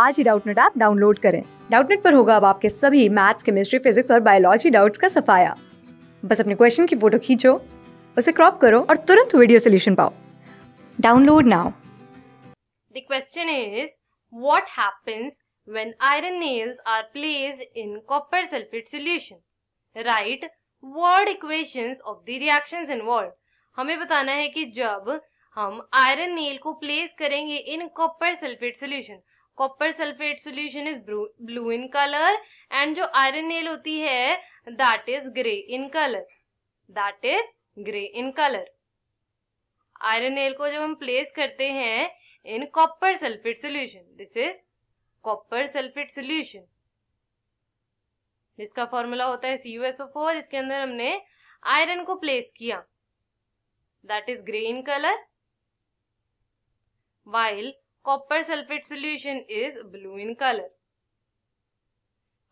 आज ही Doubtnut app download करें डाउटनेट पर होगा अब आपके सभी मैथ्स केमिस्ट्री फिजिक्स और बायोलॉजी डाउट्स का सफाया बस अपने क्वेश्चन की फोटो खींचो उसे क्रॉप करो और तुरंत वीडियो सोल्यूशन पाओ download now the question is what happens when iron nails are placed in copper sulfate solution. Write word equations of the reactions involved. हमें बताना है कि जब हम आयरन नेल को प्लेस करेंगे in copper sulphate solution copper sulphate solution is blue in colour and जो iron nail होती है that is grey in colour that is grey in colour iron nail को जब हम प्लेस करते हैं in copper sulphate solution this is copper sulphate solution जिसका formula होता है CuSO4 इसके अंदर हमने आयरन को प्लेस किया that is grey in colour while copper sulphate solution is blue in colour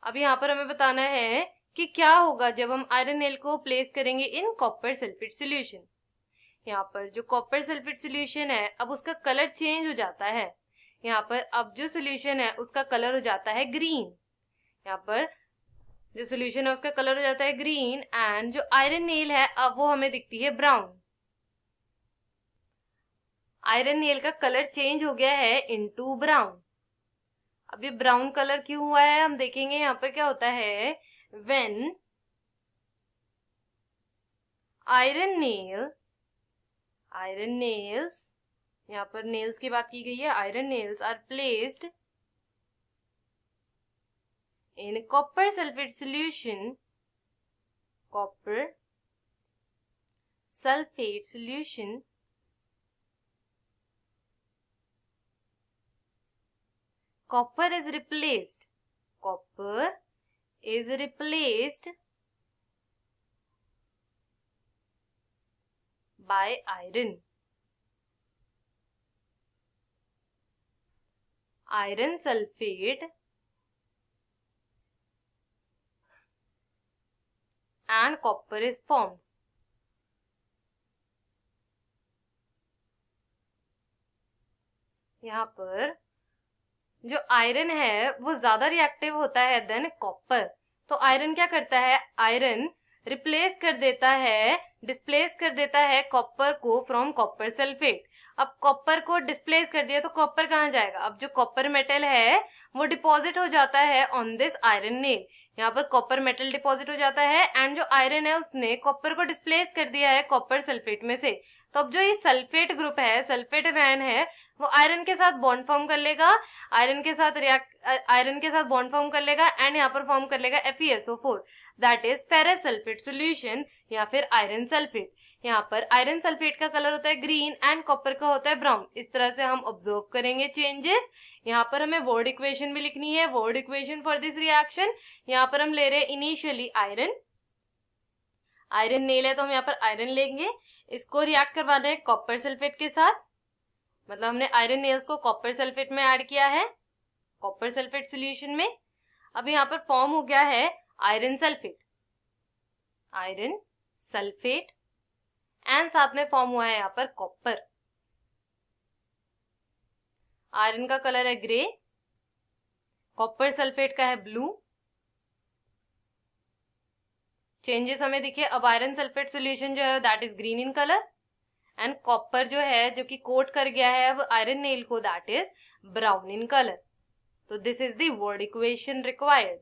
अब यहाँ पर हमें बताना है कि क्या होगा जब हम आयरन एल को प्लेस करेंगे इन कॉपर सल्फेट सोल्यूशन यहाँ पर जो कॉपर सल्फेट सोल्यूशन है अब उसका कलर चेंज हो जाता है यहाँ पर अब जो सोल्यूशन है उसका कलर हो जाता है ग्रीन यहाँ पर जो सोल्यूशन है उसका कलर हो जाता है ग्रीन एंड जो आयरन नेल है अब वो हमें दिखती है ब्राउन आयरन नेल का कलर चेंज हो गया है इनटू ब्राउन अब ये ब्राउन कलर क्यों हुआ है हम देखेंगे यहां पर क्या होता है when iron nail iron nails यहां पर नेल्स की बात की गई है iron nails are placed in copper sulphate solution copper sulphate solution copper is replaced copper is replaced by iron iron sulfate and copper is formed यहाँ पर जो आयरन है वो ज्यादा रिएक्टिव होता है देन कॉपर तो आयरन क्या करता है आयरन रिप्लेस कर देता है डिस्प्लेस कर देता है कॉपर को फ्रॉम कॉपर सल्फेट अब कॉपर को डिस्प्लेस कर दिया तो कॉपर कहाँ जाएगा अब जो कॉपर मेटल है वो डिपॉजिट हो जाता है ऑन दिस आयरन नेल यहाँ पर कॉपर मेटल डिपॉजिट हो जाता है एंड जो आयरन है उसने कॉपर को डिस्प्लेस कर दिया है कॉपर सल्फेट में से तो अब जो ये सल्फेट ग्रुप है सल्फेट वैन है वो आयरन के साथ बॉन्ड फॉर्म कर लेगा आयरन के साथ रिएक्ट आयरन के साथ बॉन्ड फॉर्म कर लेगा एंड यहाँ पर फॉर्म कर लेगा FeSO4 that is ferrous sulphate solution या फिर आयरन सल्फेट यहाँ पर आयरन सल्फेट का कलर होता है ग्रीन एंड कॉपर का होता है ब्राउन इस तरह से हम ऑब्जर्व करेंगे चेंजेस यहाँ पर हमें वर्ड इक्वेशन भी लिखनी है word equation for this reaction यहाँ पर हम ले रहे हैं इनिशियली आयरन आयरन नेल है तो हम यहाँ पर आयरन लेंगे इसको रिएक्ट करवा रहे हैं कॉपर सल्फेट के साथ मतलब हमने आयरन नेल्स को कॉपर सल्फेट में ऐड किया है कॉपर सल्फेट सोल्यूशन में अब यहाँ पर फॉर्म हो गया है iron sulphate iron sulphate and साथ में फॉर्म हुआ है यहाँ पर कॉपर आयरन का कलर है ग्रे कॉपर सल्फेट का है ब्लू चेंजेस हमें दिखे अब आयरन सल्फेट सोल्यूशन जो है that is green in colour and copper जो है जो कि कोट कर गया है अब आयरन नेल को that is brown in colour तो this is the word equation required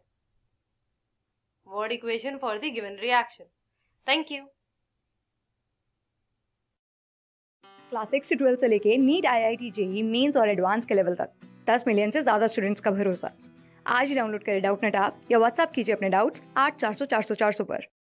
word equation for the given reaction thank you class six से ट्वेल्थ से लेके NEET I I T JEE mains और एडवांस के level तक दस million से ज्यादा स्टूडेंट्स का भरोसा आज ही डाउनलोड करें डाउट नेट आप या व्हाट्सअप कीजिए अपने डाउट्स आठ चार सौ चार सौ चार सौ पर